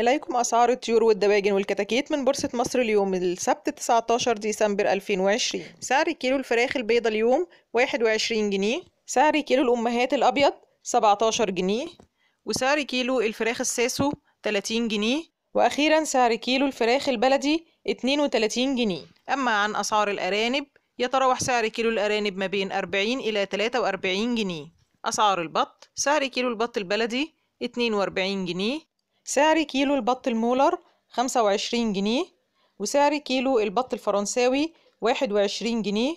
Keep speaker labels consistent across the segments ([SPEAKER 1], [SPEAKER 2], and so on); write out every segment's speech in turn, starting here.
[SPEAKER 1] إليكم أسعار الطيور والدواجن والكتاكيت من بورصة مصر اليوم السبت 19 ديسمبر 2020 سعر كيلو الفراخ البيضة اليوم 21 جنيه سعر كيلو الأمهات الأبيض 17 جنيه وسعر كيلو الفراخ الساسو 30 جنيه وأخيرا سعر كيلو الفراخ البلدي 32 جنيه أما عن أسعار الأرانب يتراوح سعر كيلو الأرانب ما بين 40 إلى 43 جنيه أسعار البط سعر كيلو البط البلدي 42 جنيه سعر كيلو البط المولر خمسة وعشرين جنيه وسعر كيلو البط الفرنساوي واحد وعشرين جنيه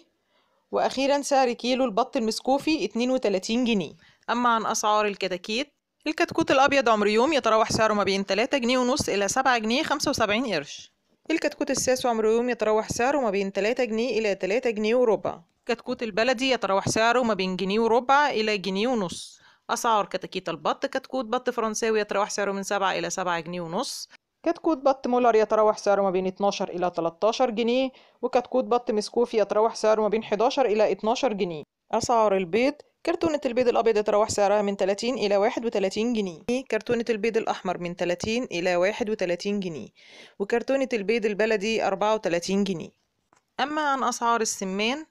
[SPEAKER 1] وأخيرا سعر كيلو البط المسكوفي اتنين وتلاتين جنيه أما عن أسعار الكتاكيت الكتكوت الأبيض عمر يوم يتراوح سعره ما بين تلاتة جنيه ونص إلى سبعة جنيه خمسة وسبعين قرش الكتكوت الساس عمر يوم يتراوح سعره ما بين تلاتة جنيه إلى تلاتة جنيه وربع كتكوت البلدي يتراوح سعره ما بين جنيه وربع إلى جنيه ونص أسعار كتاكيت البط كتكوت بط فرنساوي يتراوح سعره من 7 إلى 7 جنيه ونص كتكوت بط مولر يتراوح سعره ما بين 12 إلى 13 جنيه وكتكوت بط مسكوفي يتراوح سعره ما بين 11 إلى 12 جنيه أسعار البيض كرتونة البيض الأبيض يتراوح سعرها من 30 إلى 31 جنيه كرتونة البيض الأحمر من 30 إلى 31 جنيه وكرتونة البيض البلدي 34 جنيه أما عن أسعار السمان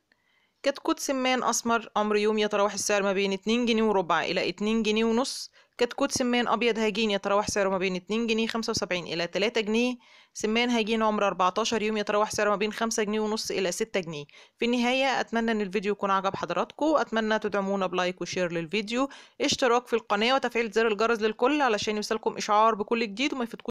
[SPEAKER 1] كتكوت سمان أسمر عمر يوم يتراوح السعر ما بين 2 جنيه وربع إلى 2 جنيه ونص كتكوت سمان أبيض هجين يتراوح سعره ما بين 2 جنيه 75 إلى 3 جنيه سمان هجين عمر 14 يوم يتراوح سعره ما بين 5 جنيه ونص إلى 6 جنيه في النهاية أتمنى أن الفيديو يكون عجب حضراتكم أتمنى تدعمونا بلايك وشير للفيديو اشتراك في القناة وتفعيل زر الجرس للكل علشان يوصلكم إشعار بكل جديد وما يفوتكم